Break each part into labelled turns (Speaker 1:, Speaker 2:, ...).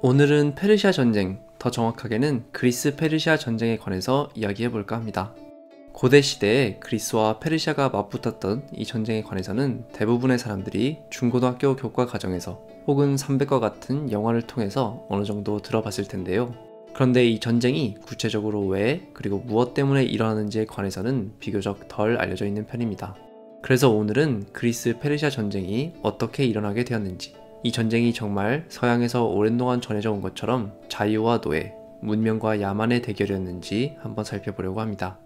Speaker 1: 오늘은 페르시아 전쟁, 더 정확하게는 그리스 페르시아 전쟁에 관해서 이야기해 볼까 합니다. 고대 시대에 그리스와 페르시아가 맞붙었던 이 전쟁에 관해서는 대부분의 사람들이 중고등학교 교과 과정에서 혹은 300과 같은 영화를 통해서 어느 정도 들어봤을 텐데요. 그런데 이 전쟁이 구체적으로 왜 그리고 무엇 때문에 일어나는지에 관해서는 비교적 덜 알려져 있는 편입니다. 그래서 오늘은 그리스 페르시아 전쟁이 어떻게 일어나게 되었는지 이 전쟁이 정말 서양에서 오랫동안 전해져 온 것처럼 자유와 노예, 문명과 야만의 대결이었는지 한번 살펴보려고 합니다.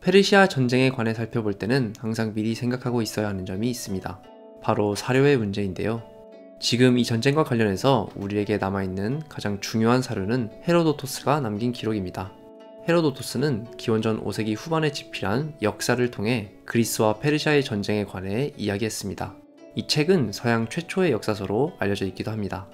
Speaker 1: 페르시아 전쟁에 관해 살펴볼 때는 항상 미리 생각하고 있어야 하는 점이 있습니다. 바로 사료의 문제인데요. 지금 이 전쟁과 관련해서 우리에게 남아있는 가장 중요한 사료는 헤로도토스가 남긴 기록입니다. 헤로도토스는 기원전 5세기 후반에 집필한 역사를 통해 그리스와 페르시아의 전쟁에 관해 이야기했습니다. 이 책은 서양 최초의 역사서로 알려져 있기도 합니다.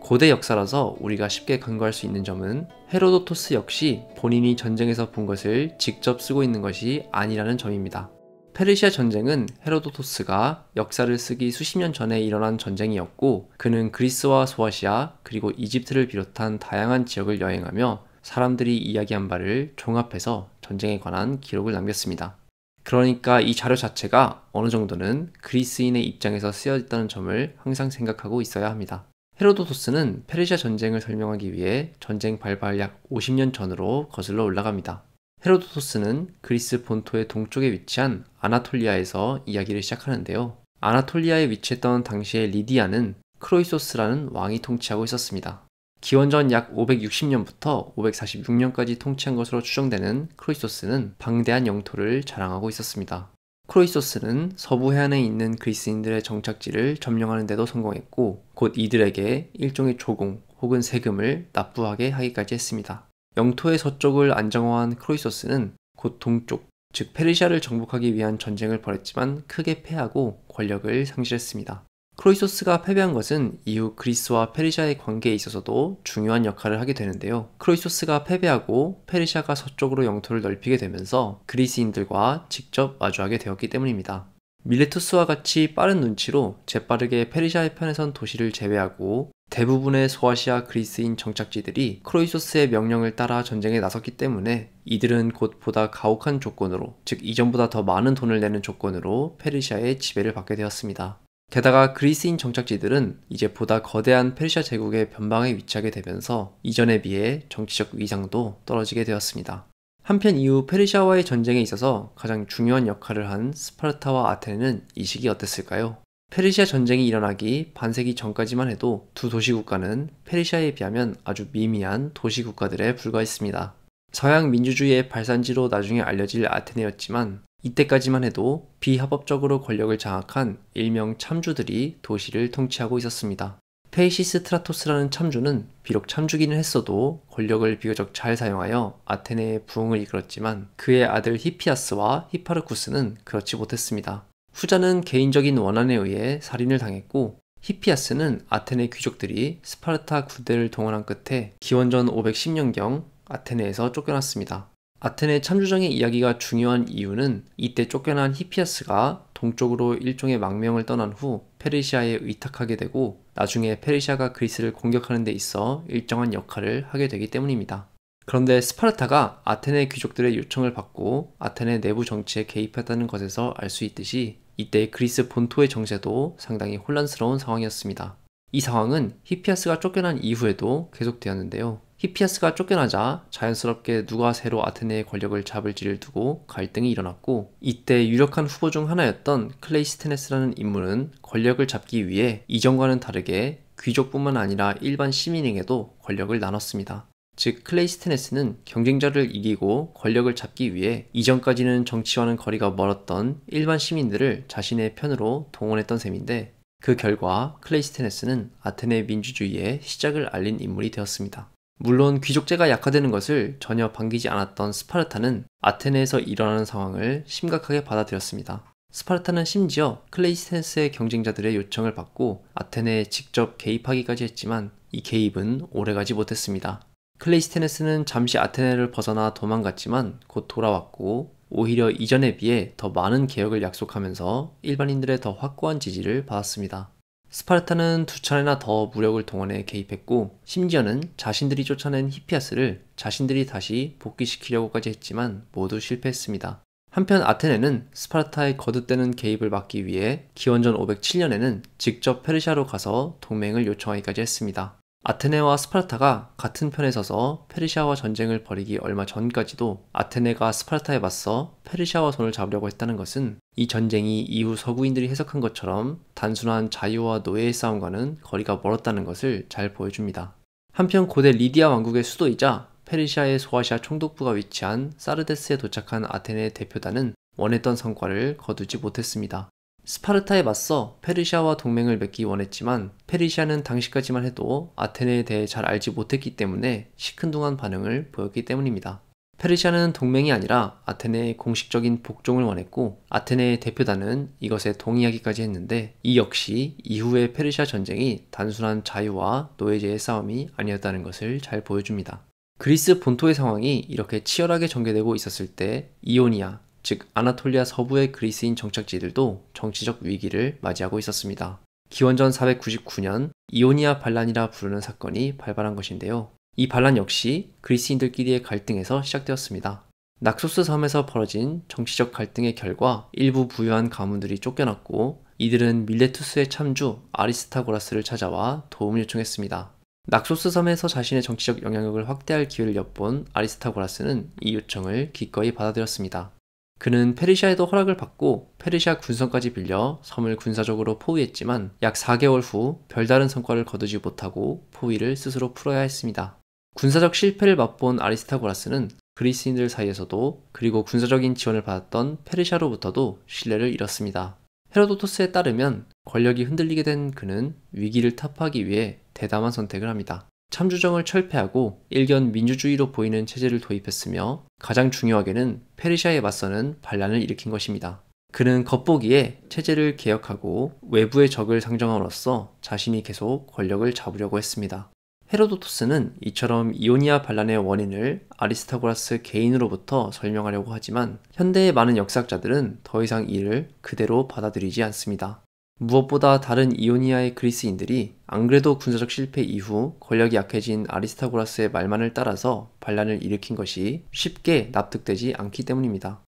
Speaker 1: 고대 역사라서 우리가 쉽게 간과할수 있는 점은 헤로도토스 역시 본인이 전쟁에서 본 것을 직접 쓰고 있는 것이 아니라는 점입니다. 페르시아 전쟁은 헤로도토스가 역사를 쓰기 수십 년 전에 일어난 전쟁이었고 그는 그리스와 소아시아 그리고 이집트를 비롯한 다양한 지역을 여행하며 사람들이 이야기한 바를 종합해서 전쟁에 관한 기록을 남겼습니다. 그러니까 이 자료 자체가 어느 정도는 그리스인의 입장에서 쓰여있다는 점을 항상 생각하고 있어야 합니다. 헤로도토스는 페르시아 전쟁을 설명하기 위해 전쟁 발발 약 50년 전으로 거슬러 올라갑니다. 헤로도토스는 그리스 본토의 동쪽에 위치한 아나톨리아에서 이야기를 시작하는데요. 아나톨리아에 위치했던 당시의 리디아는 크로이소스라는 왕이 통치하고 있었습니다. 기원전 약 560년부터 546년까지 통치한 것으로 추정되는 크로이소스는 방대한 영토를 자랑하고 있었습니다. 크로이소스는 서부 해안에 있는 그리스인들의 정착지를 점령하는 데도 성공했고 곧 이들에게 일종의 조공 혹은 세금을 납부하게 하기까지 했습니다. 영토의 서쪽을 안정화한 크로이소스는 곧 동쪽, 즉 페르시아를 정복하기 위한 전쟁을 벌였지만 크게 패하고 권력을 상실했습니다. 크로이소스가 패배한 것은 이후 그리스와 페르시아의 관계에 있어서도 중요한 역할을 하게 되는데요. 크로이소스가 패배하고 페르시아가 서쪽으로 영토를 넓히게 되면서 그리스인들과 직접 마주하게 되었기 때문입니다. 밀레투스와 같이 빠른 눈치로 재빠르게 페르시아의 편에선 도시를 제외하고 대부분의 소아시아 그리스인 정착지들이 크로이소스의 명령을 따라 전쟁에 나섰기 때문에 이들은 곧 보다 가혹한 조건으로, 즉 이전보다 더 많은 돈을 내는 조건으로 페르시아의 지배를 받게 되었습니다. 게다가 그리스인 정착지들은 이제 보다 거대한 페르시아 제국의 변방에 위치하게 되면서 이전에 비해 정치적 위상도 떨어지게 되었습니다. 한편 이후 페르시아와의 전쟁에 있어서 가장 중요한 역할을 한 스파르타와 아테네는 이 시기 어땠을까요? 페르시아 전쟁이 일어나기 반세기 전까지만 해도 두 도시국가는 페르시아에 비하면 아주 미미한 도시국가들에 불과했습니다. 서양 민주주의의 발산지로 나중에 알려질 아테네였지만 이때까지만 해도 비합법적으로 권력을 장악한 일명 참주들이 도시를 통치하고 있었습니다. 페이시스트라토스라는 참주는 비록 참주기는 했어도 권력을 비교적 잘 사용하여 아테네의 부흥을 이끌었지만 그의 아들 히피아스와 히파르쿠스는 그렇지 못했습니다. 후자는 개인적인 원한에 의해 살인을 당했고 히피아스는 아테네 귀족들이 스파르타 군대를 동원한 끝에 기원전 510년경 아테네에서 쫓겨났습니다. 아테네 참조정의 이야기가 중요한 이유는 이때 쫓겨난 히피아스가 동쪽으로 일종의 망명을 떠난 후 페르시아에 의탁하게 되고 나중에 페르시아가 그리스를 공격하는 데 있어 일정한 역할을 하게 되기 때문입니다. 그런데 스파르타가 아테네 귀족들의 요청을 받고 아테네 내부 정치에 개입했다는 것에서 알 수 있듯이 이때 그리스 본토의 정세도 상당히 혼란스러운 상황이었습니다. 이 상황은 히피아스가 쫓겨난 이후에도 계속되었는데요. 히피아스가 쫓겨나자 자연스럽게 누가 새로 아테네의 권력을 잡을지를 두고 갈등이 일어났고 이때 유력한 후보 중 하나였던 클레이스테네스라는 인물은 권력을 잡기 위해 이전과는 다르게 귀족뿐만 아니라 일반 시민에게도 권력을 나눴습니다. 즉 클레이스테네스는 경쟁자를 이기고 권력을 잡기 위해 이전까지는 정치와는 거리가 멀었던 일반 시민들을 자신의 편으로 동원했던 셈인데 그 결과 클레이스테네스는 아테네 민주주의의 시작을 알린 인물이 되었습니다. 물론 귀족제가 약화되는 것을 전혀 반기지 않았던 스파르타는 아테네에서 일어나는 상황을 심각하게 받아들였습니다. 스파르타는 심지어 클레이스텐스의 경쟁자들의 요청을 받고 아테네에 직접 개입하기까지 했지만 이 개입은 오래가지 못했습니다. 클레이스테네스는 잠시 아테네를 벗어나 도망갔지만 곧 돌아왔고 오히려 이전에 비해 더 많은 개혁을 약속하면서 일반인들의 더 확고한 지지를 받았습니다. 스파르타는 두 차례나 더 무력을 동원해 개입했고 심지어는 자신들이 쫓아낸 히피아스를 자신들이 다시 복귀시키려고까지 했지만 모두 실패했습니다. 한편 아테네는 스파르타의 거듭되는 개입을 막기 위해 기원전 507년에는 직접 페르시아로 가서 동맹을 요청하기까지 했습니다. 아테네와 스파르타가 같은 편에 서서 페르시아와 전쟁을 벌이기 얼마 전까지도 아테네가 스파르타에 맞서 페르시아와 손을 잡으려고 했다는 것은 이 전쟁이 이후 서구인들이 해석한 것처럼 단순한 자유와 노예의 싸움과는 거리가 멀었다는 것을 잘 보여줍니다. 한편 고대 리디아 왕국의 수도이자 페르시아의 소아시아 총독부가 위치한 사르데스에 도착한 아테네의 대표단은 원했던 성과를 거두지 못했습니다. 스파르타에 맞서 페르시아와 동맹을 맺기 원했지만 페르시아는 당시까지만 해도 아테네에 대해 잘 알지 못했기 때문에 시큰둥한 반응을 보였기 때문입니다. 페르시아는 동맹이 아니라 아테네의 공식적인 복종을 원했고 아테네의 대표단은 이것에 동의하기까지 했는데 이 역시 이후의 페르시아 전쟁이 단순한 자유와 노예제의 싸움이 아니었다는 것을 잘 보여줍니다. 그리스 본토의 상황이 이렇게 치열하게 전개되고 있었을 때 이오니아, 즉 아나톨리아 서부의 그리스인 정착지들도 정치적 위기를 맞이하고 있었습니다. 기원전 499년 이오니아 반란이라 부르는 사건이 발발한 것인데요. 이 반란 역시 그리스인들끼리의 갈등에서 시작되었습니다. 낙소스 섬에서 벌어진 정치적 갈등의 결과 일부 부유한 가문들이 쫓겨났고 이들은 밀레투스의 참주 아리스타고라스를 찾아와 도움을 요청했습니다. 낙소스 섬에서 자신의 정치적 영향력을 확대할 기회를 엿본 아리스타고라스는 이 요청을 기꺼이 받아들였습니다. 그는 페르시아에도 허락을 받고 페르시아 군선까지 빌려 섬을 군사적으로 포위했지만 약 4개월 후 별다른 성과를 거두지 못하고 포위를 스스로 풀어야 했습니다. 군사적 실패를 맛본 아리스타고라스는 그리스인들 사이에서도 그리고 군사적인 지원을 받았던 페르시아로부터도 신뢰를 잃었습니다. 헤로도토스에 따르면 권력이 흔들리게 된 그는 위기를 타파하기 위해 대담한 선택을 합니다. 참주정을 철폐하고 일견 민주주의로 보이는 체제를 도입했으며 가장 중요하게는 페르시아에 맞서는 반란을 일으킨 것입니다. 그는 겉보기에 체제를 개혁하고 외부의 적을 상정함으로써 자신이 계속 권력을 잡으려고 했습니다. 헤로도토스는 이처럼 이오니아 반란의 원인을 아리스타고라스 개인으로부터 설명하려고 하지만 현대의 많은 역사학자들은 더 이상 이를 그대로 받아들이지 않습니다. 무엇보다 다른 이오니아의 그리스인들이 안 그래도 군사적 실패 이후 권력이 약해진 아리스타고라스의 말만을 따라서 반란을 일으킨 것이 쉽게 납득되지 않기 때문입니다.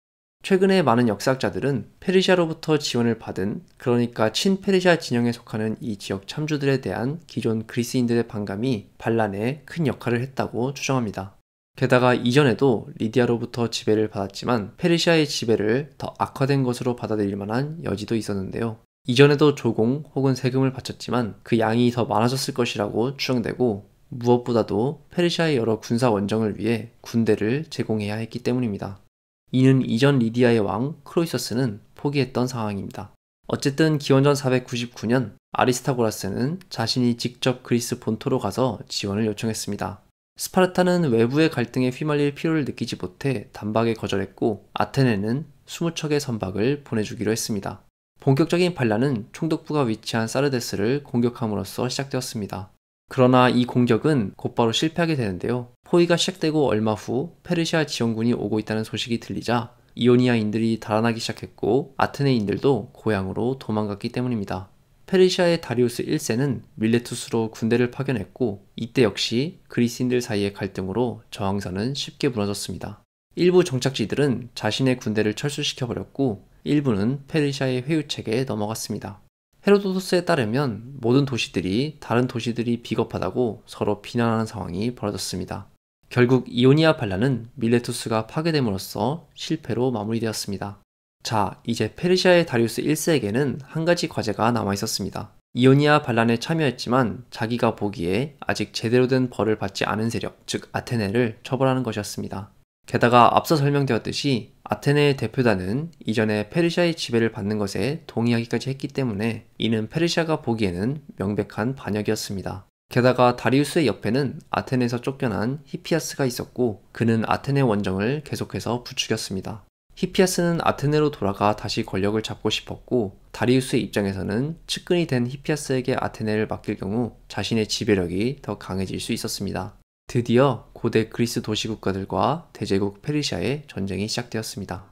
Speaker 1: 최근에 많은 역사학자들은 페르시아로부터 지원을 받은 그러니까 친페르시아 진영에 속하는 이 지역 참주들에 대한 기존 그리스인들의 반감이 반란에 큰 역할을 했다고 추정합니다. 게다가 이전에도 리디아로부터 지배를 받았지만 페르시아의 지배를 더 악화된 것으로 받아들일 만한 여지도 있었는데요. 이전에도 조공 혹은 세금을 바쳤지만 그 양이 더 많아졌을 것이라고 추정되고 무엇보다도 페르시아의 여러 군사 원정을 위해 군대를 제공해야 했기 때문입니다. 이는 이전 리디아의 왕 크로이서스는 포기했던 상황입니다. 어쨌든 기원전 499년 아리스타고라스는 자신이 직접 그리스 본토로 가서 지원을 요청했습니다. 스파르타는 외부의 갈등에 휘말릴 필요를 느끼지 못해 단박에 거절했고 아테네는 20척의 선박을 보내주기로 했습니다. 본격적인 반란은 총독부가 위치한 사르데스를 공격함으로써 시작되었습니다. 그러나 이 공격은 곧바로 실패하게 되는데요. 포위가 시작되고 얼마 후 페르시아 지원군이 오고 있다는 소식이 들리자 이오니아인들이 달아나기 시작했고 아테네인들도 고향으로 도망갔기 때문입니다. 페르시아의 다리우스 1세는 밀레투스로 군대를 파견했고 이때 역시 그리스인들 사이의 갈등으로 저항선은 쉽게 무너졌습니다. 일부 정착지들은 자신의 군대를 철수시켜버렸고 일부는 페르시아의 회유책에 넘어갔습니다. 헤로도토스에 따르면 모든 도시들이 다른 도시들이 비겁하다고 서로 비난하는 상황이 벌어졌습니다. 결국 이오니아 반란은 밀레투스가 파괴됨으로써 실패로 마무리되었습니다. 자, 이제 페르시아의 다리우스 1세에게는 한 가지 과제가 남아 있었습니다. 이오니아 반란에 참여했지만 자기가 보기에 아직 제대로 된 벌을 받지 않은 세력, 즉 아테네를 처벌하는 것이었습니다. 게다가 앞서 설명되었듯이 아테네의 대표단은 이전에 페르시아의 지배를 받는 것에 동의하기까지 했기 때문에 이는 페르시아가 보기에는 명백한 반역이었습니다. 게다가 다리우스의 옆에는 아테네에서 쫓겨난 히피아스가 있었고 그는 아테네 원정을 계속해서 부추겼습니다. 히피아스는 아테네로 돌아가 다시 권력을 잡고 싶었고 다리우스의 입장에서는 측근이 된 히피아스에게 아테네를 맡길 경우 자신의 지배력이 더 강해질 수 있었습니다. 드디어 고대 그리스 도시국가들과 대제국 페르시아의 전쟁이 시작되었습니다.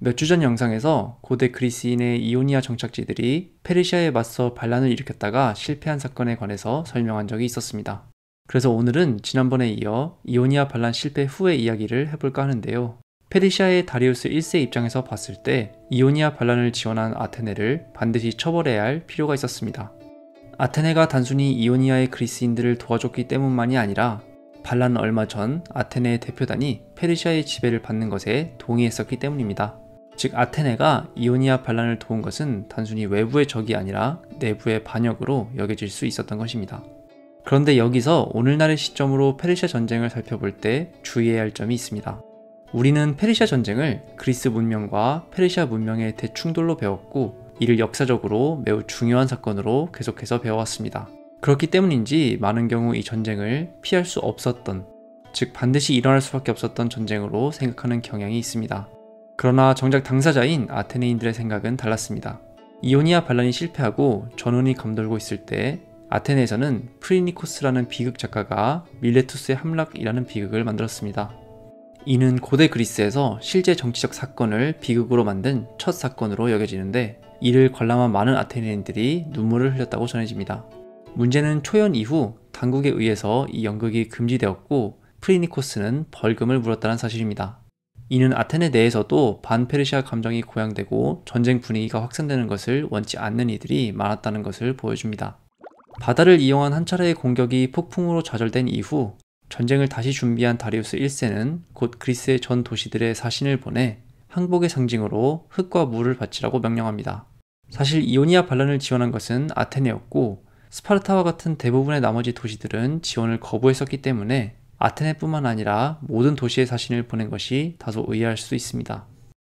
Speaker 1: 몇 주 전 영상에서 고대 그리스인의 이오니아 정착지들이 페르시아에 맞서 반란을 일으켰다가 실패한 사건에 관해서 설명한 적이 있었습니다. 그래서 오늘은 지난번에 이어 이오니아 반란 실패 후의 이야기를 해볼까 하는데요. 페르시아의 다리우스 1세 입장에서 봤을 때 이오니아 반란을 지원한 아테네를 반드시 처벌해야 할 필요가 있었습니다. 아테네가 단순히 이오니아의 그리스인들을 도와줬기 때문만이 아니라 반란 얼마 전 아테네의 대표단이 페르시아의 지배를 받는 것에 동의했었기 때문입니다. 즉 아테네가 이오니아 반란을 도운 것은 단순히 외부의 적이 아니라 내부의 반역으로 여겨질 수 있었던 것입니다. 그런데 여기서 오늘날의 시점으로 페르시아 전쟁을 살펴볼 때 주의해야 할 점이 있습니다. 우리는 페르시아 전쟁을 그리스 문명과 페르시아 문명의 대충돌로 배웠고 이를 역사적으로 매우 중요한 사건으로 계속해서 배워왔습니다. 그렇기 때문인지 많은 경우 이 전쟁을 피할 수 없었던, 즉 반드시 일어날 수밖에 없었던 전쟁으로 생각하는 경향이 있습니다. 그러나 정작 당사자인 아테네인들의 생각은 달랐습니다. 이오니아 반란이 실패하고 전운이 감돌고 있을 때 아테네에서는 프리니코스라는 비극 작가가 밀레투스의 함락이라는 비극을 만들었습니다. 이는 고대 그리스에서 실제 정치적 사건을 비극으로 만든 첫 사건으로 여겨지는데 이를 관람한 많은 아테네인들이 눈물을 흘렸다고 전해집니다. 문제는 초연 이후 당국에 의해서 이 연극이 금지되었고 프리니코스는 벌금을 물었다는 사실입니다. 이는 아테네 내에서도 반페르시아 감정이 고양되고 전쟁 분위기가 확산되는 것을 원치 않는 이들이 많았다는 것을 보여줍니다. 바다를 이용한 한 차례의 공격이 폭풍으로 좌절된 이후 전쟁을 다시 준비한 다리우스 1세는 곧 그리스의 전 도시들의 사신을 보내 항복의 상징으로 흙과 물을 바치라고 명령합니다. 사실 이오니아 반란을 지원한 것은 아테네였고 스파르타와 같은 대부분의 나머지 도시들은 지원을 거부했었기 때문에 아테네뿐만 아니라 모든 도시의 사신을 보낸 것이 다소 의아할 수 있습니다.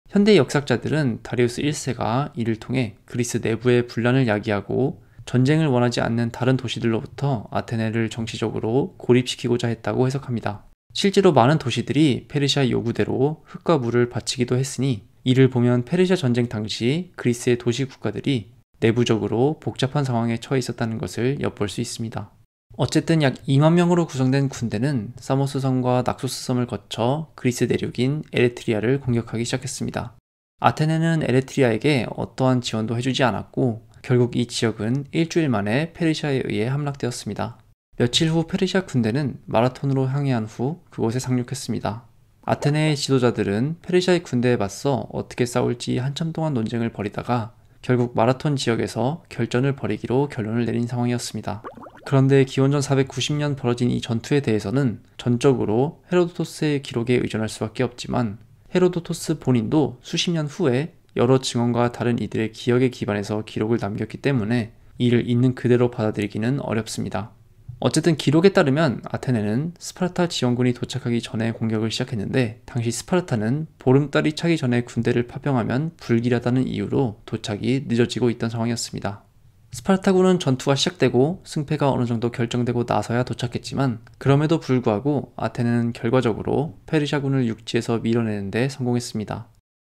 Speaker 1: 현대 역사학자들은 다리우스 1세가 이를 통해 그리스 내부의 분란을 야기하고 전쟁을 원하지 않는 다른 도시들로부터 아테네를 정치적으로 고립시키고자 했다고 해석합니다. 실제로 많은 도시들이 페르시아 요구대로 흙과 물을 바치기도 했으니 이를 보면 페르시아 전쟁 당시 그리스의 도시 국가들이 내부적으로 복잡한 상황에 처해 있었다는 것을 엿볼 수 있습니다. 어쨌든 약 2만 명으로 구성된 군대는 사모스 섬과 낙소스 섬을 거쳐 그리스 내륙인 에레트리아를 공격하기 시작했습니다. 아테네는 에레트리아에게 어떠한 지원도 해주지 않았고 결국 이 지역은 일주일 만에 페르시아에 의해 함락되었습니다. 며칠 후 페르시아 군대는 마라톤으로 항해한 후 그곳에 상륙했습니다. 아테네의 지도자들은 페르시아의 군대에 맞서 어떻게 싸울지 한참 동안 논쟁을 벌이다가 결국 마라톤 지역에서 결전을 벌이기로 결론을 내린 상황이었습니다. 그런데 기원전 490년 벌어진 이 전투에 대해서는 전적으로 헤로도토스의 기록에 의존할 수밖에 없지만 헤로도토스 본인도 수십 년 후에 여러 증언과 다른 이들의 기억에 기반해서 기록을 남겼기 때문에 이를 있는 그대로 받아들이기는 어렵습니다. 어쨌든 기록에 따르면 아테네는 스파르타 지원군이 도착하기 전에 공격을 시작했는데 당시 스파르타는 보름달이 차기 전에 군대를 파병하면 불길하다는 이유로 도착이 늦어지고 있던 상황이었습니다. 스파르타군은 전투가 시작되고 승패가 어느 정도 결정되고 나서야 도착했지만 그럼에도 불구하고 아테네는 결과적으로 페르시아군을 육지에서 밀어내는데 성공했습니다.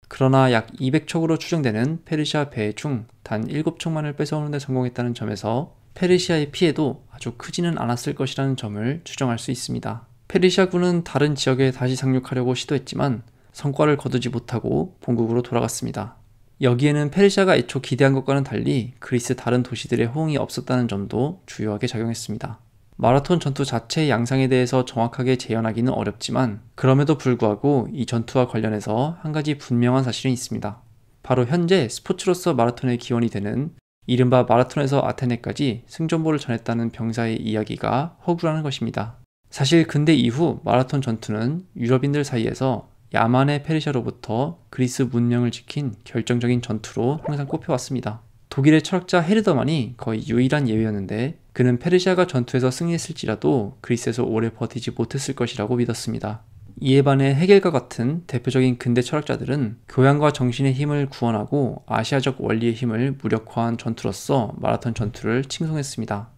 Speaker 1: 그러나 약 200척으로 추정되는 페르시아 배 중 단 7척만을 뺏어오는 데 성공했다는 점에서 페르시아의 피해도 아주 크지는 않았을 것이라는 점을 추정할 수 있습니다. 페르시아군은 다른 지역에 다시 상륙하려고 시도했지만 성과를 거두지 못하고 본국으로 돌아갔습니다. 여기에는 페르시아가 애초 기대한 것과는 달리 그리스 다른 도시들의 호응이 없었다는 점도 주요하게 작용했습니다. 마라톤 전투 자체의 양상에 대해서 정확하게 재현하기는 어렵지만 그럼에도 불구하고 이 전투와 관련해서 한 가지 분명한 사실은 있습니다. 바로 현재 스포츠로서 마라톤의 기원이 되는 이른바 마라톤에서 아테네까지 승전보를 전했다는 병사의 이야기가 허구라는 것입니다. 사실 근대 이후 마라톤 전투는 유럽인들 사이에서 야만의 페르시아로부터 그리스 문명을 지킨 결정적인 전투로 항상 꼽혀왔습니다. 독일의 철학자 헤르더만이 거의 유일한 예외였는데 그는 페르시아가 전투에서 승리했을지라도 그리스에서 오래 버티지 못했을 것이라고 믿었습니다. 이에 반해 해겔과 같은 대표적인 근대 철학자들은 교양과 정신의 힘을 구원하고 아시아적 원리의 힘을 무력화한 전투로서 마라톤 전투를 칭송했습니다.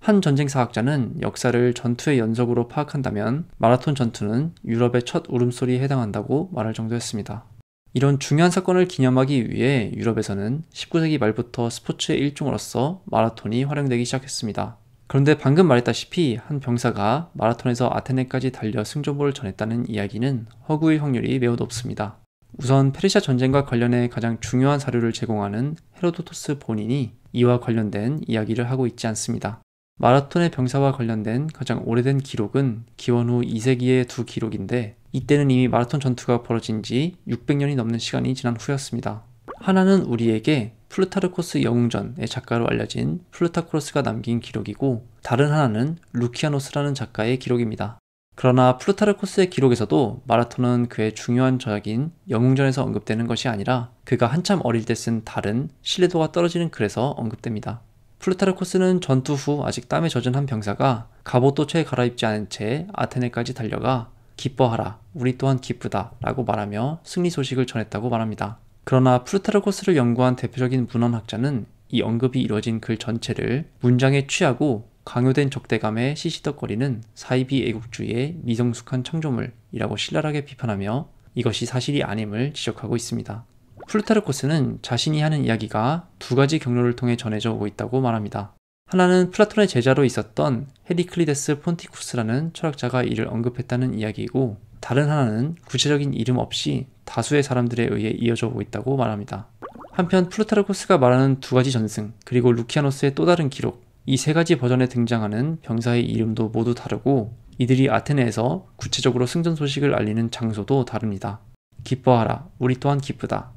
Speaker 1: 한 전쟁 사학자는 역사를 전투의 연속으로 파악한다면 마라톤 전투는 유럽의 첫 울음소리에 해당한다고 말할 정도였습니다. 이런 중요한 사건을 기념하기 위해 유럽에서는 19세기 말부터 스포츠의 일종으로서 마라톤이 활용되기 시작했습니다. 그런데 방금 말했다시피 한 병사가 마라톤에서 아테네까지 달려 승조보를 전했다는 이야기는 허구의 확률이 매우 높습니다. 우선 페르시아 전쟁과 관련해 가장 중요한 사료를 제공하는 헤로도토스 본인이 이와 관련된 이야기를 하고 있지 않습니다. 마라톤의 병사와 관련된 가장 오래된 기록은 기원 후 2세기의 두 기록인데 이때는 이미 마라톤 전투가 벌어진 지 600년이 넘는 시간이 지난 후였습니다. 하나는 우리에게 플루타르코스 영웅전의 작가로 알려진 플루타코로스가 남긴 기록이고 다른 하나는 루키아노스라는 작가의 기록입니다. 그러나 플루타르코스의 기록에서도 마라톤은 그의 중요한 저작인 영웅전에서 언급되는 것이 아니라 그가 한참 어릴 때 쓴 다른 신뢰도가 떨어지는 글에서 언급됩니다. 플루타르코스는 전투 후 아직 땀에 젖은 한 병사가 갑옷도 채 갈아입지 않은 채 아테네까지 달려가 기뻐하라, 우리 또한 기쁘다 라고 말하며 승리 소식을 전했다고 말합니다. 그러나 프루타르코스를 연구한 대표적인 문헌학자는 이 언급이 이루어진 글 전체를 문장에 취하고 강요된 적대감에 시시덕거리는 사이비 애국주의의 미성숙한 창조물이라고 신랄하게 비판하며 이것이 사실이 아님을 지적하고 있습니다. 플루타르코스는 자신이 하는 이야기가 두 가지 경로를 통해 전해져 오고 있다고 말합니다. 하나는 플라톤의 제자로 있었던 헤리클리데스 폰티쿠스라는 철학자가 이를 언급했다는 이야기이고 다른 하나는 구체적인 이름 없이 다수의 사람들에 의해 이어져 오고 있다고 말합니다. 한편 플루타르코스가 말하는 두 가지 전승, 그리고 루키아노스의 또 다른 기록, 이 세 가지 버전에 등장하는 병사의 이름도 모두 다르고 이들이 아테네에서 구체적으로 승전 소식을 알리는 장소도 다릅니다. 기뻐하라, 우리 또한 기쁘다.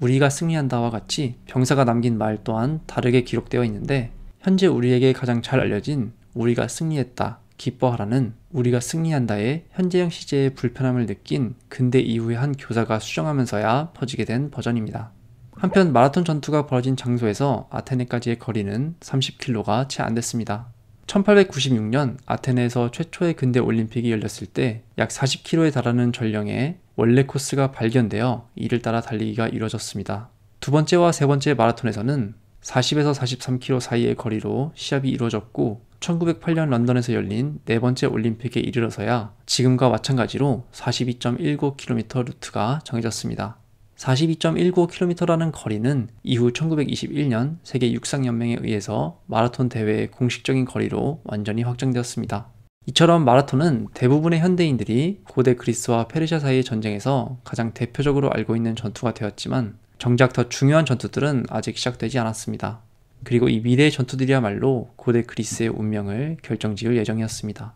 Speaker 1: 우리가 승리한다와 같이 병사가 남긴 말 또한 다르게 기록되어 있는데 현재 우리에게 가장 잘 알려진 우리가 승리했다 기뻐하라는 우리가 승리한다의 현재형 시제의 불편함을 느낀 근대 이후의 한 교사가 수정하면서야 퍼지게 된 버전입니다. 한편 마라톤 전투가 벌어진 장소에서 아테네까지의 거리는 30km가 채 안 됐습니다. 1896년 아테네에서 최초의 근대 올림픽이 열렸을 때 약 40km에 달하는 전령의 원래 코스가 발견되어 이를 따라 달리기가 이루어졌습니다두 번째와 세 번째 마라톤에서는 40에서 43km 사이의 거리로 시합이 이루어졌고 1908년 런던에서 열린 네 번째 올림픽에 이르러서야 지금과 마찬가지로 42.19km 루트가 정해졌습니다. 42.19km라는 거리는 이후 1921년 세계 육상연맹에 의해서 마라톤 대회의 공식적인 거리로 완전히 확정되었습니다. 이처럼 마라톤은 대부분의 현대인들이 고대 그리스와 페르시아 사이의 전쟁에서 가장 대표적으로 알고 있는 전투가 되었지만 정작 더 중요한 전투들은 아직 시작되지 않았습니다. 그리고 이 미래의 전투들이야말로 고대 그리스의 운명을 결정지을 예정이었습니다.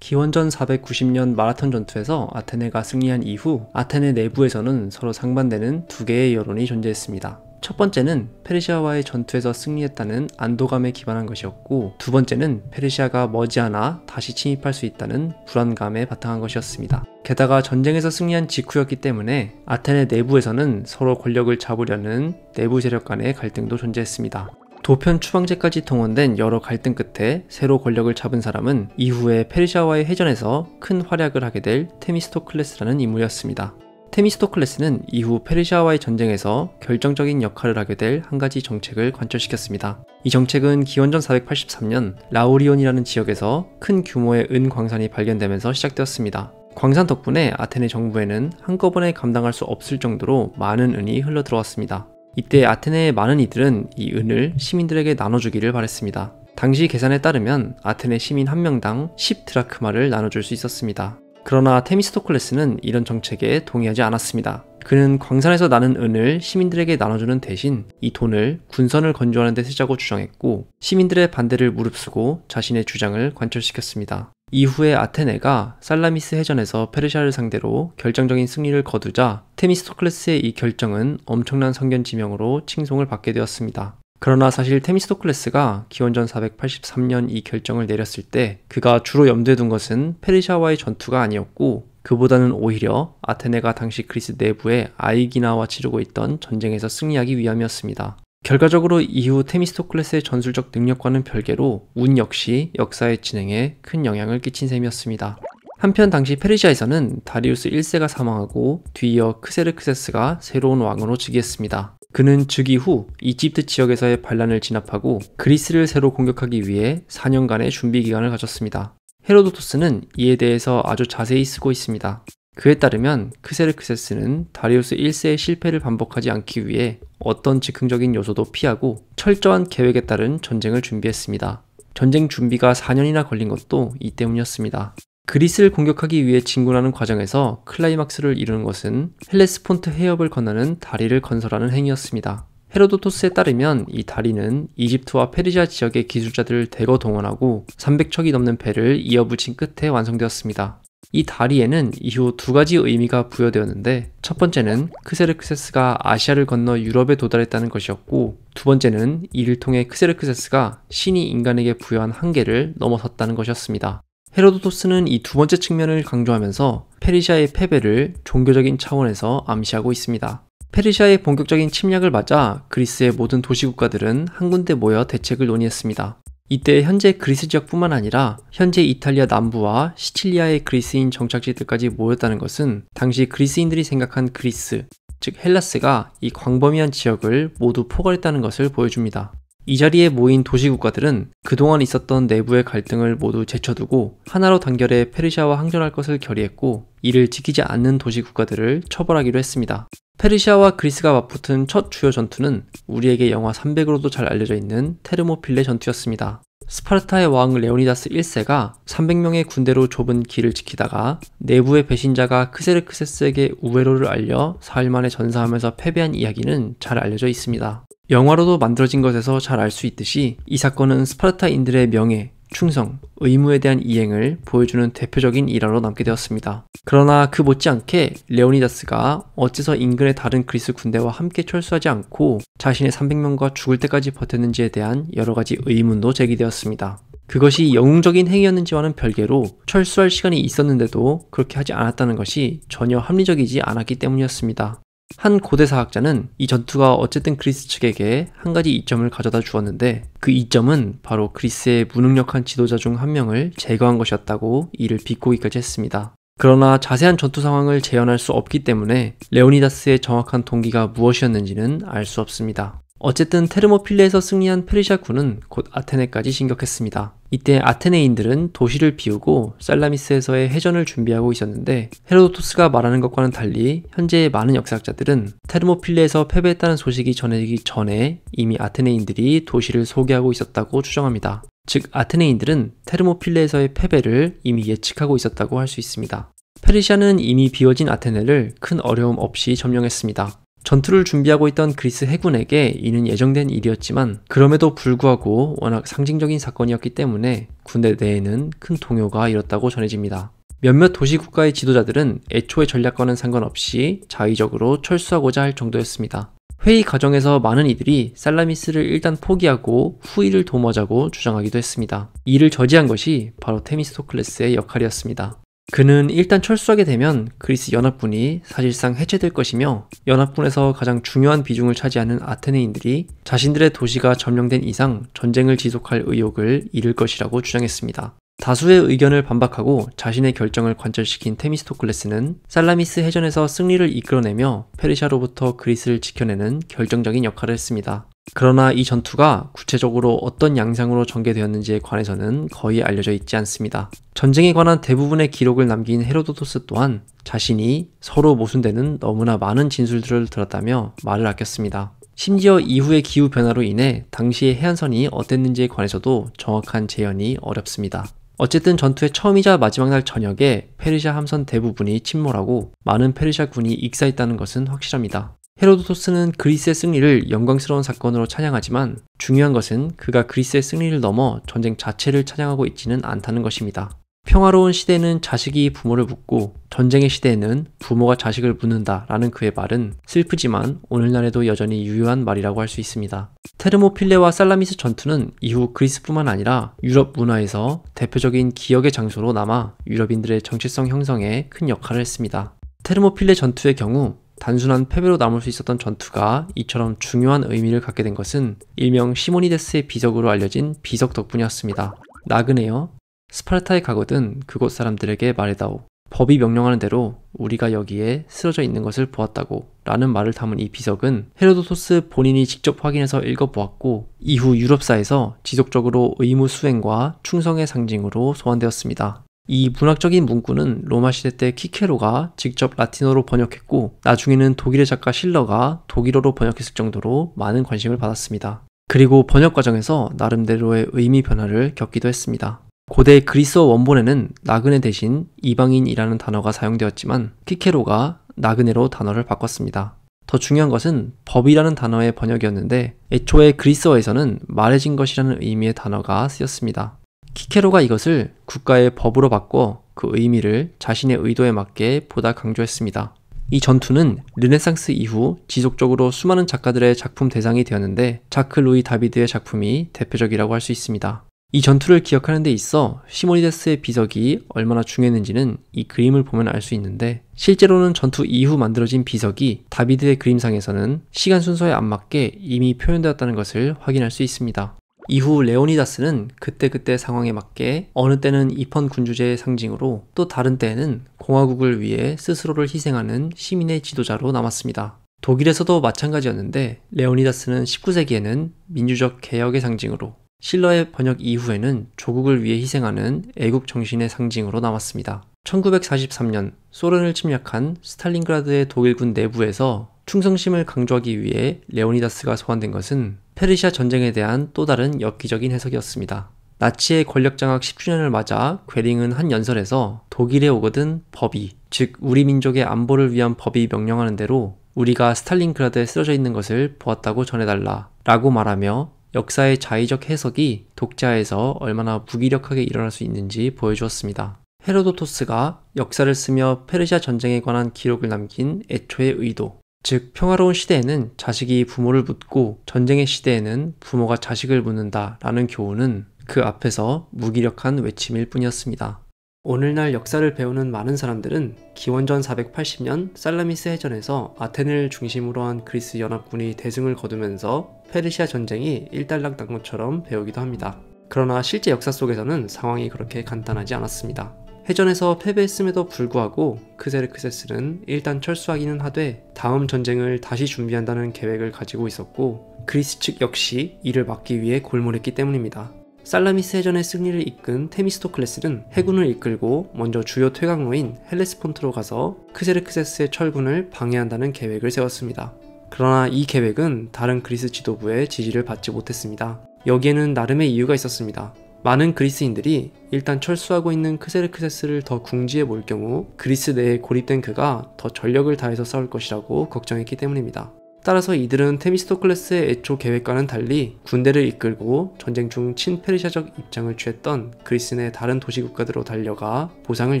Speaker 1: 기원전 490년 마라톤 전투에서 아테네가 승리한 이후 아테네 내부에서는 서로 상반되는 두 개의 여론이 존재했습니다. 첫 번째는 페르시아와의 전투에서 승리했다는 안도감에 기반한 것이었고 두 번째는 페르시아가 머지않아 다시 침입할 수 있다는 불안감에 바탕한 것이었습니다. 게다가 전쟁에서 승리한 직후였기 때문에 아테네 내부에서는 서로 권력을 잡으려는 내부 세력 간의 갈등도 존재했습니다. 도편 추방제까지 동원된 여러 갈등 끝에 새로 권력을 잡은 사람은 이후에 페르시아와의 해전에서 큰 활약을 하게 될 테미스토클레스라는 인물이었습니다. 테미스토클레스는 이후 페르시아와의 전쟁에서 결정적인 역할을 하게 될 한 가지 정책을 관철시켰습니다. 이 정책은 기원전 483년 라우리온이라는 지역에서 큰 규모의 은 광산이 발견되면서 시작되었습니다. 광산 덕분에 아테네 정부에는 한꺼번에 감당할 수 없을 정도로 많은 은이 흘러 들어왔습니다. 이때 아테네의 많은 이들은 이 은을 시민들에게 나눠주기를 바랬습니다. 당시 계산에 따르면 아테네 시민 한 명당 10드라크마를 나눠줄 수 있었습니다. 그러나 테미스토클레스는 이런 정책에 동의하지 않았습니다. 그는 광산에서 나는 은을 시민들에게 나눠주는 대신 이 돈을 군선을 건조하는 데 쓰자고 주장했고 시민들의 반대를 무릅쓰고 자신의 주장을 관철시켰습니다. 이후에 아테네가 살라미스 해전에서 페르시아를 상대로 결정적인 승리를 거두자 테미스토클레스의 이 결정은 엄청난 성견지명으로 칭송을 받게 되었습니다. 그러나 사실 테미스토클레스가 기원전 483년 이 결정을 내렸을 때 그가 주로 염두에 둔 것은 페르시아와의 전투가 아니었고 그보다는 오히려 아테네가 당시 그리스 내부의 아이기나와 치르고 있던 전쟁에서 승리하기 위함이었습니다. 결과적으로 이후 테미스토클레스의 전술적 능력과는 별개로 운 역시 역사의 진행에 큰 영향을 끼친 셈이었습니다. 한편 당시 페르시아에서는 다리우스 1세가 사망하고 뒤이어 크세르크세스가 새로운 왕으로 즉위했습니다. 그는 즉위 후 이집트 지역에서의 반란을 진압하고 그리스를 새로 공격하기 위해 4년간의 준비 기간을 가졌습니다. 헤로도토스는 이에 대해서 아주 자세히 쓰고 있습니다. 그에 따르면 크세르크세스는 다리우스 1세의 실패를 반복하지 않기 위해 어떤 즉흥적인 요소도 피하고 철저한 계획에 따른 전쟁을 준비했습니다. 전쟁 준비가 4년이나 걸린 것도 이 때문이었습니다. 그리스를 공격하기 위해 진군하는 과정에서 클라이막스를 이루는 것은 헬레스폰트 해협을 건너는 다리를 건설하는 행위였습니다. 헤로도토스에 따르면 이 다리는 이집트와 페르시아 지역의 기술자들을 대거 동원하고 300척이 넘는 배를 이어붙인 끝에 완성되었습니다. 이 다리에는 이후 두 가지 의미가 부여되었는데 첫 번째는 크세르크세스가 아시아를 건너 유럽에 도달했다는 것이었고 두 번째는 이를 통해 크세르크세스가 신이 인간에게 부여한 한계를 넘어섰다는 것이었습니다. 헤로도토스는 이 두 번째 측면을 강조하면서 페르시아의 패배를 종교적인 차원에서 암시하고 있습니다. 페르시아의 본격적인 침략을 맞아 그리스의 모든 도시국가들은 한 군데 모여 대책을 논의했습니다. 이때 현재 그리스 지역뿐만 아니라 현재 이탈리아 남부와 시칠리아의 그리스인 정착지들까지 모였다는 것은 당시 그리스인들이 생각한 그리스, 즉 헬라스가 이 광범위한 지역을 모두 포괄했다는 것을 보여줍니다. 이 자리에 모인 도시국가들은 그동안 있었던 내부의 갈등을 모두 제쳐두고 하나로 단결해 페르시아와 항전할 것을 결의했고 이를 지키지 않는 도시국가들을 처벌하기로 했습니다. 페르시아와 그리스가 맞붙은 첫 주요 전투는 우리에게 영화 300으로도 잘 알려져 있는 테르모필레 전투였습니다. 스파르타의 왕 레오니다스 1세가 300명의 군대로 좁은 길을 지키다가 내부의 배신자가 크세르크세스에게 우회로를 알려 사흘 만에 전사하면서 패배한 이야기는 잘 알려져 있습니다. 영화로도 만들어진 것에서 잘 알 수 있듯이 이 사건은 스파르타인들의 명예, 충성, 의무에 대한 이행을 보여주는 대표적인 일화로 남게 되었습니다. 그러나 그 못지않게 레오니다스가 어째서 인근의 다른 그리스 군대와 함께 철수하지 않고 자신의 300명과 죽을 때까지 버텼는지에 대한 여러 가지 의문도 제기되었습니다. 그것이 영웅적인 행위였는지와는 별개로 철수할 시간이 있었는데도 그렇게 하지 않았다는 것이 전혀 합리적이지 않았기 때문이었습니다. 한 고대사학자는 이 전투가 어쨌든 그리스 측에게 한 가지 이점을 가져다 주었는데 그 이점은 바로 그리스의 무능력한 지도자 중 한 명을 제거한 것이었다고 이를 비꼬기까지 했습니다. 그러나 자세한 전투 상황을 재현할 수 없기 때문에 레오니다스의 정확한 동기가 무엇이었는지는 알 수 없습니다. 어쨌든 테르모필레에서 승리한 페르시아 군은 곧 아테네까지 진격했습니다. 이때 아테네인들은 도시를 비우고 살라미스에서의 해전을 준비하고 있었는데 헤로도토스가 말하는 것과는 달리 현재의 많은 역사학자들은 테르모필레에서 패배했다는 소식이 전해지기 전에 이미 아테네인들이 도시를 소개하고 있었다고 추정합니다. 즉 아테네인들은 테르모필레에서의 패배를 이미 예측하고 있었다고 할 수 있습니다. 페르시아는 이미 비워진 아테네를 큰 어려움 없이 점령했습니다. 전투를 준비하고 있던 그리스 해군에게 이는 예정된 일이었지만 그럼에도 불구하고 워낙 상징적인 사건이었기 때문에 군대 내에는 큰 동요가 일었다고 전해집니다. 몇몇 도시국가의 지도자들은 애초에 전략과는 상관없이 자의적으로 철수하고자 할 정도였습니다. 회의 과정에서 많은 이들이 살라미스를 일단 포기하고 후위를 도모하자고 주장하기도 했습니다. 이를 저지한 것이 바로 테미스토클레스의 역할이었습니다. 그는 일단 철수하게 되면 그리스 연합군이 사실상 해체될 것이며 연합군에서 가장 중요한 비중을 차지하는 아테네인들이 자신들의 도시가 점령된 이상 전쟁을 지속할 의욕을 잃을 것이라고 주장했습니다. 다수의 의견을 반박하고 자신의 결정을 관철시킨 테미스토클레스는 살라미스 해전에서 승리를 이끌어내며 페르시아로부터 그리스를 지켜내는 결정적인 역할을 했습니다. 그러나 이 전투가 구체적으로 어떤 양상으로 전개되었는지에 관해서는 거의 알려져 있지 않습니다. 전쟁에 관한 대부분의 기록을 남긴 헤로도토스 또한 자신이 서로 모순되는 너무나 많은 진술들을 들었다며 말을 아꼈습니다. 심지어 이후의 기후 변화로 인해 당시의 해안선이 어땠는지에 관해서도 정확한 재현이 어렵습니다. 어쨌든 전투의 처음이자 마지막 날 저녁에 페르시아 함선 대부분이 침몰하고 많은 페르시아 군이 익사했다는 것은 확실합니다. 헤로도토스는 그리스의 승리를 영광스러운 사건으로 찬양하지만 중요한 것은 그가 그리스의 승리를 넘어 전쟁 자체를 찬양하고 있지는 않다는 것입니다. 평화로운 시대는 에 자식이 부모를 묻고 전쟁의 시대에는 부모가 자식을 묻는다 라는 그의 말은 슬프지만 오늘날에도 여전히 유효한 말이라고 할 수 있습니다. 테르모필레와 살라미스 전투는 이후 그리스뿐만 아니라 유럽 문화에서 대표적인 기억의 장소로 남아 유럽인들의 정체성 형성에 큰 역할을 했습니다. 테르모필레 전투의 경우 단순한 패배로 남을 수 있었던 전투가 이처럼 중요한 의미를 갖게 된 것은 일명 시모니데스의 비석으로 알려진 비석 덕분이었습니다. 나그네요. 스파르타의 가거든 그곳 사람들에게 말해다오. 법이 명령하는 대로 우리가 여기에 쓰러져 있는 것을 보았다고 라는 말을 담은 이 비석은 헤로도토스 본인이 직접 확인해서 읽어보았고 이후 유럽사에서 지속적으로 의무 수행과 충성의 상징으로 소환되었습니다. 이 문학적인 문구는 로마 시대 때 키케로가 직접 라틴어로 번역했고 나중에는 독일의 작가 실러가 독일어로 번역했을 정도로 많은 관심을 받았습니다. 그리고 번역 과정에서 나름대로의 의미 변화를 겪기도 했습니다. 고대 그리스어 원본에는 나그네 대신 이방인이라는 단어가 사용되었지만 키케로가 나그네로 단어를 바꿨습니다. 더 중요한 것은 법이라는 단어의 번역이었는데 애초에 그리스어에서는 말해진 것이라는 의미의 단어가 쓰였습니다. 키케로가 이것을 국가의 법으로 바꿔 그 의미를 자신의 의도에 맞게 보다 강조했습니다. 이 전투는 르네상스 이후 지속적으로 수많은 작가들의 작품 대상이 되었는데 자크 루이 다비드의 작품이 대표적이라고 할 수 있습니다. 이 전투를 기억하는 데 있어 시모니데스의 비석이 얼마나 중요했는지는 이 그림을 보면 알 수 있는데 실제로는 전투 이후 만들어진 비석이 다비드의 그림상에서는 시간 순서에 안 맞게 이미 표현되었다는 것을 확인할 수 있습니다. 이후 레오니다스는 그때그때 상황에 맞게 어느 때는 입헌 군주제의 상징으로 또 다른 때에는 공화국을 위해 스스로를 희생하는 시민의 지도자로 남았습니다. 독일에서도 마찬가지였는데 레오니다스는 19세기에는 민주적 개혁의 상징으로 실러의 번역 이후에는 조국을 위해 희생하는 애국 정신의 상징으로 남았습니다. 1943년 소련을 침략한 스탈린그라드의 독일군 내부에서 충성심을 강조하기 위해 레오니다스가 소환된 것은 페르시아 전쟁에 대한 또 다른 엽기적인 해석이었습니다. 나치의 권력장악 10주년을 맞아 괴링은 한 연설에서 독일에 오거든 법이, 즉 우리 민족의 안보를 위한 법이 명령하는 대로 우리가 스탈린그라드에 쓰러져 있는 것을 보았다고 전해달라 라고 말하며 역사의 자의적 해석이 독자에서 얼마나 무기력하게 일어날 수 있는지 보여주었습니다. 헤로도토스가 역사를 쓰며 페르시아 전쟁에 관한 기록을 남긴 애초의 의도, 즉 평화로운 시대에는 자식이 부모를 묻고 전쟁의 시대에는 부모가 자식을 묻는다라는 교훈은 그 앞에서 무기력한 외침일 뿐이었습니다. 오늘날 역사를 배우는 많은 사람들은 기원전 480년 살라미스 해전에서 아테네를 중심으로 한 그리스 연합군이 대승을 거두면서 페르시아 전쟁이 일단락 난 것처럼 배우기도 합니다. 그러나 실제 역사 속에서는 상황이 그렇게 간단하지 않았습니다. 해전에서 패배했음에도 불구하고 크세르크세스는 일단 철수하기는 하되 다음 전쟁을 다시 준비한다는 계획을 가지고 있었고 그리스 측 역시 이를 막기 위해 골몰했기 때문입니다. 살라미스 해전의 승리를 이끈 테미스토클레스는 해군을 이끌고 먼저 주요 퇴각로인 헬레스폰트로 가서 크세르크세스의 철군을 방해한다는 계획을 세웠습니다. 그러나 이 계획은 다른 그리스 지도부의 지지를 받지 못했습니다. 여기에는 나름의 이유가 있었습니다. 많은 그리스인들이 일단 철수하고 있는 크세르크세스를 더 궁지에 몰 경우 그리스 내에 고립된 그가 더 전력을 다해서 싸울 것이라고 걱정했기 때문입니다. 따라서 이들은 테미스토클레스의 애초 계획과는 달리 군대를 이끌고 전쟁 중 친페르시아적 입장을 취했던 그리스 내 다른 도시국가들로 달려가 보상을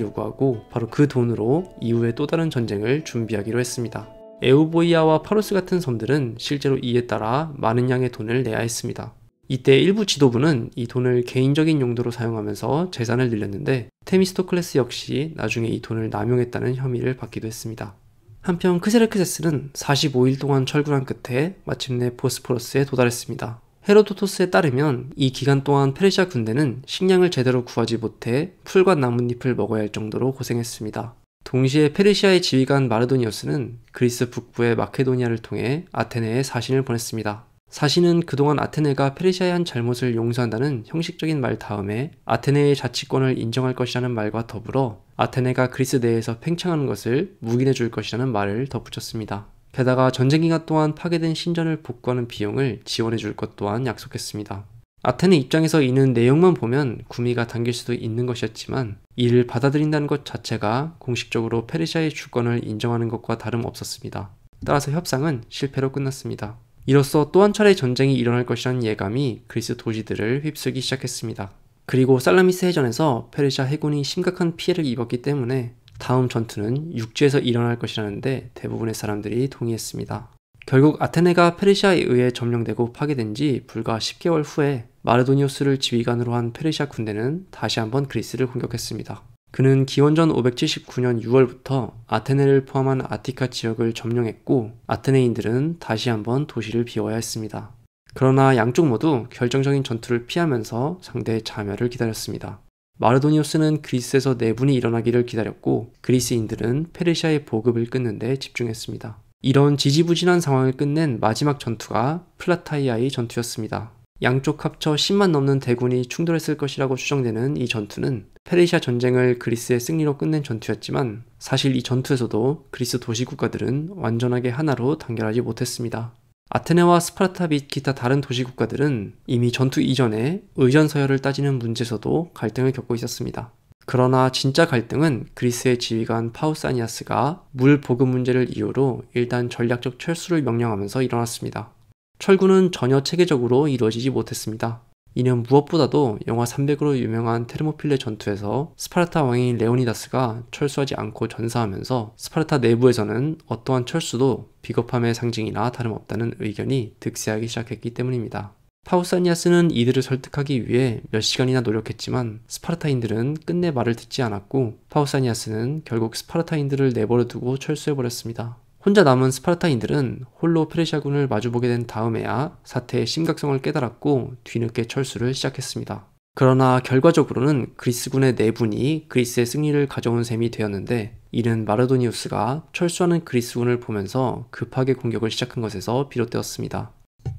Speaker 1: 요구하고 바로 그 돈으로 이후에 또 다른 전쟁을 준비하기로 했습니다. 에우보이아와 파루스 같은 섬들은 실제로 이에 따라 많은 양의 돈을 내야 했습니다. 이때 일부 지도부는 이 돈을 개인적인 용도로 사용하면서 재산을 늘렸는데 테미스토클레스 역시 나중에 이 돈을 남용했다는 혐의를 받기도 했습니다. 한편 크세르크세스는 45일 동안 철군한 끝에 마침내 보스포러스에 도달했습니다. 헤로도토스에 따르면 이 기간 동안 페르시아 군대는 식량을 제대로 구하지 못해 풀과 나뭇잎을 먹어야 할 정도로 고생했습니다. 동시에 페르시아의 지휘관 마르도니우스는 그리스 북부의 마케도니아를 통해 아테네에 사신을 보냈습니다. 사시은 그동안 아테네가 페르시아의 한 잘못을 용서한다는 형식적인 말 다음에 아테네의 자치권을 인정할 것이라는 말과 더불어 아테네가 그리스 내에서 팽창하는 것을 묵인해 줄 것이라는 말을 덧붙였습니다. 게다가 전쟁 기간 동안 파괴된 신전을 복구하는 비용을 지원해 줄 것 또한 약속했습니다. 아테네 입장에서 이는 내용만 보면 구미가 당길 수도 있는 것이었지만 이를 받아들인다는 것 자체가 공식적으로 페르시아의 주권을 인정하는 것과 다름없었습니다. 따라서 협상은 실패로 끝났습니다. 이로써 또 한 차례 전쟁이 일어날 것이라는 예감이 그리스 도시들을 휩쓸기 시작했습니다. 그리고 살라미스 해전에서 페르시아 해군이 심각한 피해를 입었기 때문에 다음 전투는 육지에서 일어날 것이라는데 대부분의 사람들이 동의했습니다. 결국 아테네가 페르시아에 의해 점령되고 파괴된 지 불과 10개월 후에 마르도니우스를 지휘관으로 한 페르시아 군대는 다시 한번 그리스를 공격했습니다. 그는 기원전 579년 6월부터 아테네를 포함한 아티카 지역을 점령했고 아테네인들은 다시 한번 도시를 비워야 했습니다. 그러나 양쪽 모두 결정적인 전투를 피하면서 상대의 자멸을 기다렸습니다. 마르도니우스는 그리스에서 내분이 네 일어나기를 기다렸고 그리스인들은 페르시아의 보급을 끊는 데 집중했습니다. 이런 지지부진한 상황을 끝낸 마지막 전투가 플라타이아의 전투였습니다. 양쪽 합쳐 10만 넘는 대군이 충돌했을 것이라고 추정되는 이 전투는 페르시아 전쟁을 그리스의 승리로 끝낸 전투였지만 사실 이 전투에서도 그리스 도시 국가들은 완전하게 하나로 단결하지 못했습니다. 아테네와 스파르타 및 기타 다른 도시 국가들은 이미 전투 이전에 의전 서열을 따지는 문제에서도 갈등을 겪고 있었습니다. 그러나 진짜 갈등은 그리스의 지휘관 파우사니아스가 물 보급 문제를 이유로 일단 전략적 철수를 명령하면서 일어났습니다. 철구는 전혀 체계적으로 이루어지지 못했습니다. 이는 무엇보다도 영화 300으로 유명한 테르모필레 전투에서 스파르타 왕인 레오니다스가 철수하지 않고 전사하면서 스파르타 내부에서는 어떠한 철수도 비겁함의 상징이나 다름없다는 의견이 득세하기 시작했기 때문입니다. 파우사니아스는 이들을 설득하기 위해 몇 시간이나 노력했지만 스파르타인들은 끝내 말을 듣지 않았고 파우사니아스는 결국 스파르타인들을 내버려 두고 철수해버렸습니다. 혼자 남은 스파르타인들은 홀로 페르시아군을 마주보게 된 다음에야 사태의 심각성을 깨달았고 뒤늦게 철수를 시작했습니다. 그러나 결과적으로는 그리스군의 내분이 네 그리스의 승리를 가져온 셈이 되었는데 이는 마르도니우스가 철수하는 그리스군을 보면서 급하게 공격을 시작한 것에서 비롯되었습니다.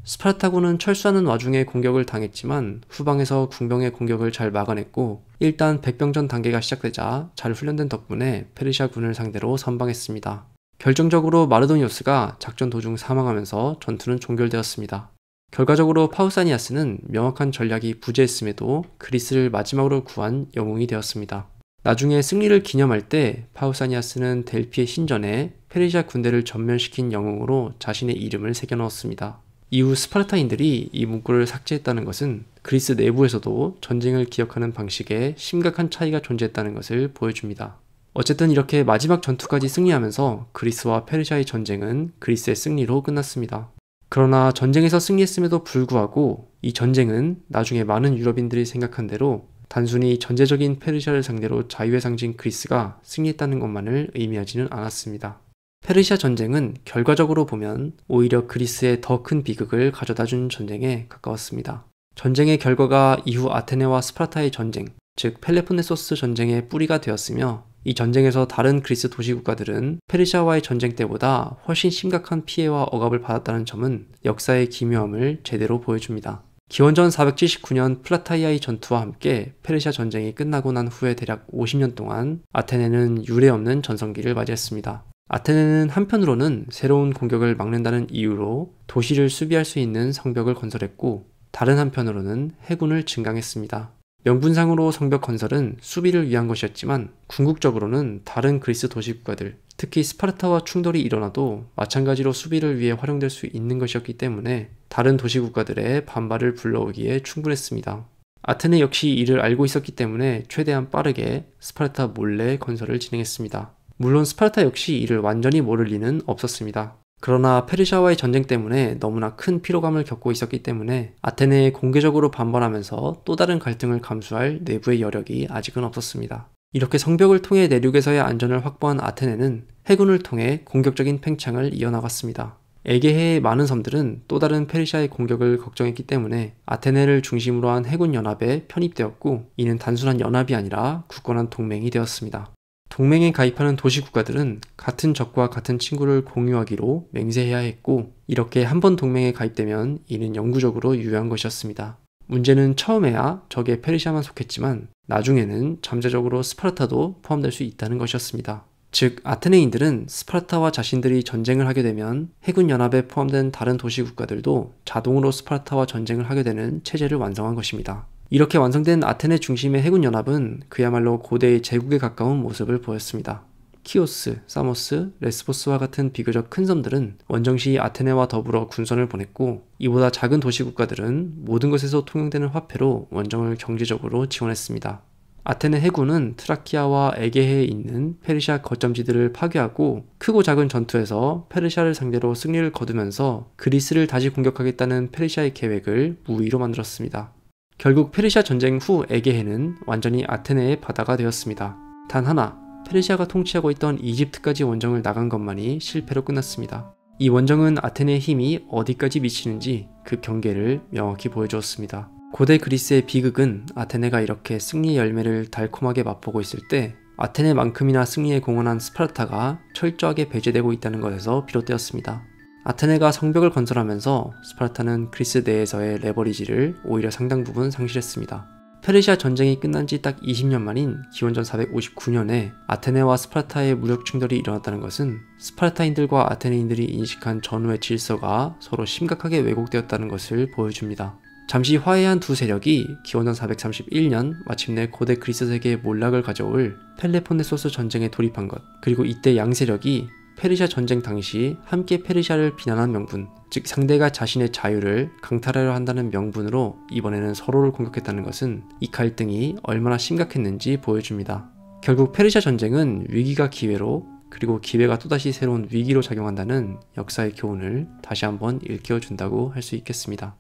Speaker 1: 스파르타군은 철수하는 와중에 공격을 당했지만 후방에서 궁병의 공격을 잘 막아냈고 일단 백병전 단계가 시작되자 잘 훈련된 덕분에 페르시아군을 상대로 선방했습니다. 결정적으로 마르도니우스가 작전 도중 사망하면서 전투는 종결되었습니다. 결과적으로 파우사니아스는 명확한 전략이 부재했음에도 그리스를 마지막으로 구한 영웅이 되었습니다. 나중에 승리를 기념할 때 파우사니아스는 델피의 신전에 페르시아 군대를 전멸시킨 영웅으로 자신의 이름을 새겨 넣었습니다. 이후 스파르타인들이 이 문구를 삭제했다는 것은 그리스 내부에서도 전쟁을 기억하는 방식에 심각한 차이가 존재했다는 것을 보여줍니다. 어쨌든 이렇게 마지막 전투까지 승리하면서 그리스와 페르시아의 전쟁은 그리스의 승리로 끝났습니다. 그러나 전쟁에서 승리했음에도 불구하고 이 전쟁은 나중에 많은 유럽인들이 생각한 대로 단순히 전제적인 페르시아를 상대로 자유의 상징 그리스가 승리했다는 것만을 의미하지는 않았습니다. 페르시아 전쟁은 결과적으로 보면 오히려 그리스에 더 큰 비극을 가져다 준 전쟁에 가까웠습니다. 전쟁의 결과가 이후 아테네와 스파르타의 전쟁, 즉 펠레포네소스 전쟁의 뿌리가 되었으며 이 전쟁에서 다른 그리스 도시 국가들은 페르시아와의 전쟁 때보다 훨씬 심각한 피해와 억압을 받았다는 점은 역사의 기묘함을 제대로 보여줍니다. 기원전 479년 플라타이아의 전투와 함께 페르시아 전쟁이 끝나고 난 후에 대략 50년 동안 아테네는 유례없는 전성기를 맞이했습니다. 아테네는 한편으로는 새로운 공격을 막는다는 이유로 도시를 수비할 수 있는 성벽을 건설했고 다른 한편으로는 해군을 증강했습니다. 명분상으로 성벽 건설은 수비를 위한 것이었지만 궁극적으로는 다른 그리스 도시 국가들, 특히 스파르타와 충돌이 일어나도 마찬가지로 수비를 위해 활용될 수 있는 것이었기 때문에 다른 도시 국가들의 반발을 불러오기에 충분했습니다. 아테네 역시 이를 알고 있었기 때문에 최대한 빠르게 스파르타 몰래 건설을 진행했습니다. 물론 스파르타 역시 이를 완전히 모를 리는 없었습니다. 그러나 페르시아와의 전쟁 때문에 너무나 큰 피로감을 겪고 있었기 때문에 아테네에 공개적으로 반발하면서 또 다른 갈등을 감수할 내부의 여력이 아직은 없었습니다. 이렇게 성벽을 통해 내륙에서의 안전을 확보한 아테네는 해군을 통해 공격적인 팽창을 이어나갔습니다. 에게해의 많은 섬들은 또 다른 페르시아의 공격을 걱정했기 때문에 아테네를 중심으로 한 해군 연합에 편입되었고 이는 단순한 연합이 아니라 굳건한 동맹이 되었습니다. 동맹에 가입하는 도시국가들은 같은 적과 같은 친구를 공유하기로 맹세해야 했고, 이렇게 한번 동맹에 가입되면 이는 영구적으로 유효한 것이었습니다. 문제는 처음에야 적의 페르시아만 속했지만, 나중에는 잠재적으로 스파르타도 포함될 수 있다는 것이었습니다. 즉, 아테네인들은 스파르타와 자신들이 전쟁을 하게 되면 해군 연합에 포함된 다른 도시 국가들도 자동으로 스파르타와 전쟁을 하게 되는 체제를 완성한 것입니다. 이렇게 완성된 아테네 중심의 해군 연합은 그야말로 고대의 제국에 가까운 모습을 보였습니다. 키오스, 사모스, 레스포스와 같은 비교적 큰 섬들은 원정시 아테네와 더불어 군선을 보냈고 이보다 작은 도시 국가들은 모든 것에서 통용되는 화폐로 원정을 경제적으로 지원했습니다. 아테네 해군은 트라키아와 에게해에 있는 페르시아 거점지들을 파괴하고 크고 작은 전투에서 페르시아를 상대로 승리를 거두면서 그리스를 다시 공격하겠다는 페르시아의 계획을 무위로 만들었습니다. 결국 페르시아 전쟁 후 에게해는 완전히 아테네의 바다가 되었습니다. 단 하나, 페르시아가 통치하고 있던 이집트까지 원정을 나간 것만이 실패로 끝났습니다. 이 원정은 아테네의 힘이 어디까지 미치는지 그 경계를 명확히 보여주었습니다. 고대 그리스의 비극은 아테네가 이렇게 승리의 열매를 달콤하게 맛보고 있을 때 아테네만큼이나 승리에 공헌한 스파르타가 철저하게 배제되고 있다는 것에서 비롯되었습니다. 아테네가 성벽을 건설하면서 스파르타는 그리스 내에서의 레버리지를 오히려 상당 부분 상실했습니다. 페르시아 전쟁이 끝난 지 딱 20년 만인 기원전 459년에 아테네와 스파르타의 무력 충돌이 일어났다는 것은 스파르타인들과 아테네인들이 인식한 전후의 질서가 서로 심각하게 왜곡되었다는 것을 보여줍니다. 잠시 화해한 두 세력이 기원전 431년 마침내 고대 그리스 세계에 몰락을 가져올 펠레폰네소스 전쟁에 돌입한 것, 그리고 이때 양 세력이 페르시아 전쟁 당시 함께 페르시아를 비난한 명분, 즉 상대가 자신의 자유를 강탈하려 한다는 명분으로 이번에는 서로를 공격했다는 것은 이 갈등이 얼마나 심각했는지 보여줍니다. 결국 페르시아 전쟁은 위기가 기회로 그리고 기회가 또다시 새로운 위기로 작용한다는 역사의 교훈을 다시 한번 일깨워준다고 할 수 있겠습니다.